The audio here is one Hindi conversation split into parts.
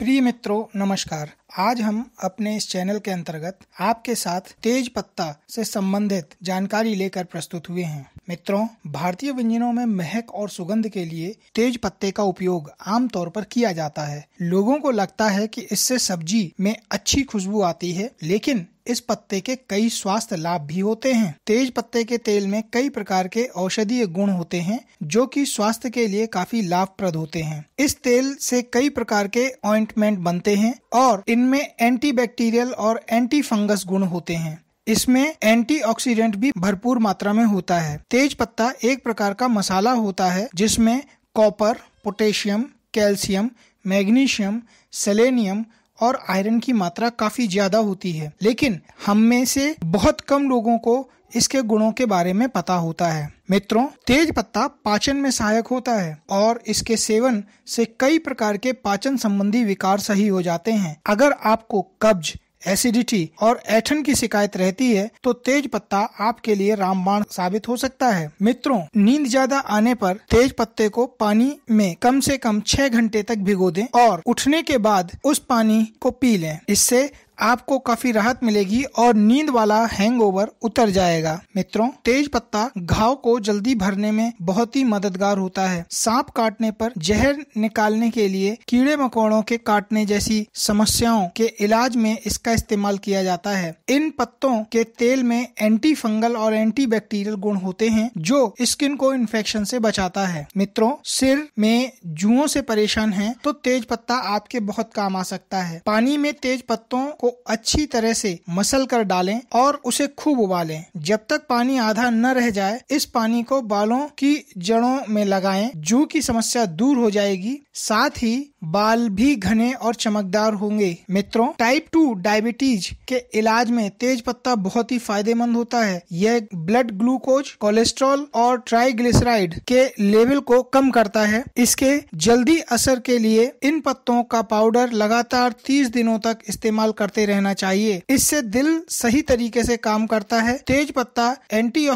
प्रिय मित्रों नमस्कार आज हम अपने इस चैनल के अंतर्गत आपके साथ तेज पत्ता से संबंधित जानकारी लेकर प्रस्तुत हुए हैं मित्रों भारतीय व्यंजनों में महक और सुगंध के लिए तेज पत्ते का उपयोग आमतौर पर किया जाता है लोगों को लगता है कि इससे सब्जी में अच्छी खुशबू आती है लेकिन इस पत्ते के कई स्वास्थ्य लाभ भी होते हैं तेज पत्ते के तेल में कई प्रकार के औषधीय गुण होते हैं जो कि स्वास्थ्य के लिए काफी लाभप्रद होते हैं इस तेल से कई प्रकार के ऑइंटमेंट बनते हैं और इनमें एंटीबैक्टीरियल और एंटी फंगस गुण होते हैं इसमें एंटीऑक्सीडेंट भी भरपूर मात्रा में होता है तेज पत्ता एक प्रकार का मसाला होता है जिसमें copper potassium calcium magnesium selenium और आयरन की मात्रा काफी ज्यादा होती है लेकिन हम में से बहुत कम लोगों को इसके गुणों के बारे में पता होता है मित्रों तेज पत्ता पाचन में सहायक होता है और इसके सेवन से कई प्रकार के पाचन संबंधी विकार सही हो जाते हैं अगर आपको कब्ज एसिडिटी और ऐठन की शिकायत रहती है तो तेज पत्ता आपके लिए रामबाण साबित हो सकता है मित्रों नींद ज्यादा आने पर तेज पत्ते को पानी में कम से कम छह घंटे तक भिगो दें और उठने के बाद उस पानी को पी लें इससे आपको काफी राहत मिलेगी और नींद वाला हैंगओवर उतर जाएगा मित्रों तेज पत्ता घाव को जल्दी भरने में बहुत ही मददगार होता है सांप काटने पर जहर निकालने के लिए कीड़े मकोड़ों के काटने जैसी समस्याओं के इलाज में इसका इस्तेमाल किया जाता है इन पत्तों के तेल में एंटी फंगल और एंटी बैक्टीरियल गुण होते हैं जो स्किन को इन्फेक्शन से बचाता है मित्रों सिर में जुओं से परेशान है तो तेज पत्ता आपके बहुत काम आ सकता है पानी में तेज पत्तों को अच्छी तरह से मसल कर डालें और उसे खूब उबालें जब तक पानी आधा न रह जाए इस पानी को बालों की जड़ों में लगाएं जू की समस्या दूर हो जाएगी साथ ही बाल भी घने और चमकदार होंगे मित्रों टाइप टू डायबिटीज के इलाज में तेज पत्ता बहुत ही फायदेमंद होता है यह ब्लड ग्लूकोज कोलेस्ट्रॉल और ट्राइग्लिसराइड के लेवल को कम करता है इसके जल्दी असर के लिए इन पत्तों का पाउडर लगातार 30 दिनों तक इस्तेमाल करते खाते रहना चाहिए इससे दिल सही तरीके से काम करता है तेज पत्ता एंटी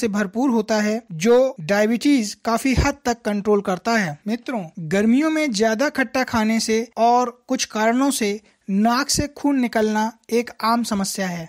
से भरपूर होता है जो डायबिटीज काफी हद तक कंट्रोल करता है मित्रों गर्मियों में ज्यादा खट्टा खाने से और कुछ कारणों से नाक से खून निकलना एक आम समस्या है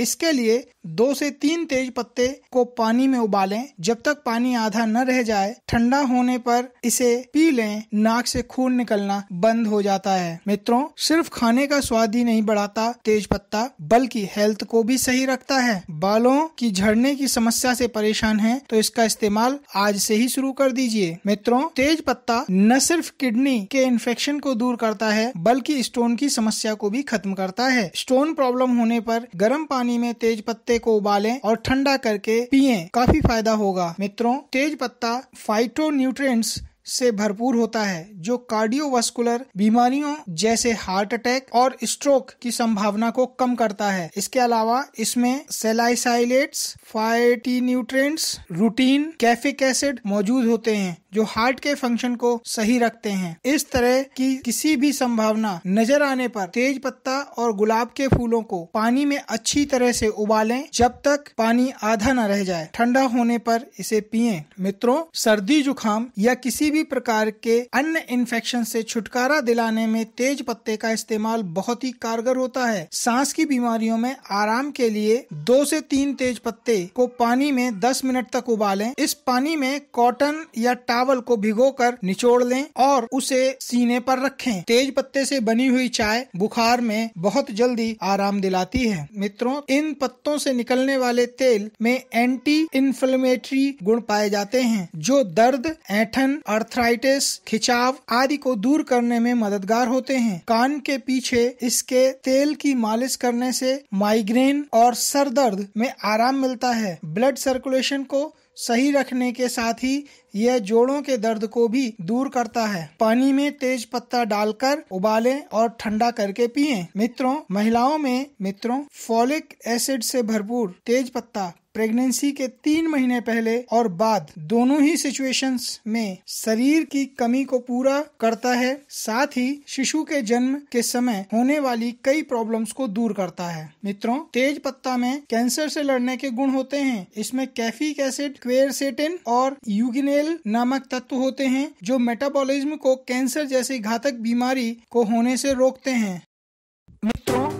इसके लिए दो से तीन तेज पत्ते को पानी में उबालें जब तक पानी आधा न रह जाए ठंडा होने पर इसे पी लें नाक से खून निकलना बंद हो जाता है मित्रों सिर्फ खाने का स्वाद ही नहीं बढ़ाता तेज पत्ता बल्कि हेल्थ को भी सही रखता है बालों की झड़ने की समस्या से परेशान है तो इसका इस्तेमाल आज से ही शुरू कर दीजिए मित्रों तेज पत्ता न सिर्फ किडनी के इन्फेक्शन को दूर करता है बल्कि स्टोन की समस्या को भी खत्म करता है स्टोन प्रॉब्लम होने पर गर्म पानी पानी में तेज पत्ते को उबालें और ठंडा करके पिए काफी फायदा होगा मित्रों तेज पत्ता फाइटो न्यूट्रिएंट्स से भरपूर होता है जो कार्डियोवास्कुलर बीमारियों जैसे हार्ट अटैक और स्ट्रोक की संभावना को कम करता है इसके अलावा इसमें salicylates phytonutrients rutin caffeic acid मौजूद होते हैं जो हार्ट के फंक्शन को सही रखते हैं इस तरह की किसी भी संभावना नजर आने पर तेज पत्ता और गुलाब के फूलों को पानी में अच्छी तरह से उबालें जब तक पानी आधा न रह जाए ठंडा होने पर इसे पिए मित्रों सर्दी जुखाम या किसी भी प्रकार के अन्य इन्फेक्शन से छुटकारा दिलाने में तेज पत्ते का इस्तेमाल बहुत ही कारगर होता है सांस की बीमारियों में आराम के लिए दो से तीन तेज पत्ते को पानी में दस मिनट तक उबालें इस पानी में कॉटन या चावल को भिगोकर निचोड़ लें और उसे सीने पर रखें तेज पत्ते से बनी हुई चाय बुखार में बहुत जल्दी आराम दिलाती है मित्रों इन पत्तों से निकलने वाले तेल में एंटी इन्फ्लेमेटरी गुण पाए जाते हैं जो दर्द ऐठन अर्थराइटिस खिंचाव आदि को दूर करने में मददगार होते हैं कान के पीछे इसके तेल की मालिश करने से माइग्रेन और सर दर्द में आराम मिलता है ब्लड सर्कुलेशन को सही रखने के साथ ही यह जोड़ों के दर्द को भी दूर करता है पानी में तेज पत्ता डालकर उबालें और ठंडा करके पिएं। मित्रों महिलाओं में मित्रों फॉलिक एसिड से भरपूर तेज पत्ता प्रेगनेंसी के तीन महीने पहले और बाद दोनों ही सिचुएशंस में शरीर की कमी को पूरा करता है साथ ही शिशु के जन्म के समय होने वाली कई प्रॉब्लम्स को दूर करता है मित्रों तेज पत्ता में कैंसर से लड़ने के गुण होते हैं इसमें कैफिक एसिड क्वेरसेटिन और यूगिनेल नामक तत्व होते हैं जो मेटाबॉलिज्म को कैंसर जैसी घातक बीमारी को होने से रोकते हैं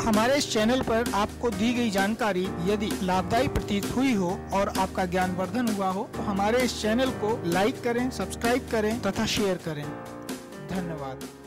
हमारे इस चैनल पर आपको दी गई जानकारी यदि लाभदायी प्रतीत हुई हो और आपका ज्ञानवर्धन हुआ हो तो हमारे इस चैनल को लाइक करें सब्सक्राइब करें तथा शेयर करें धन्यवाद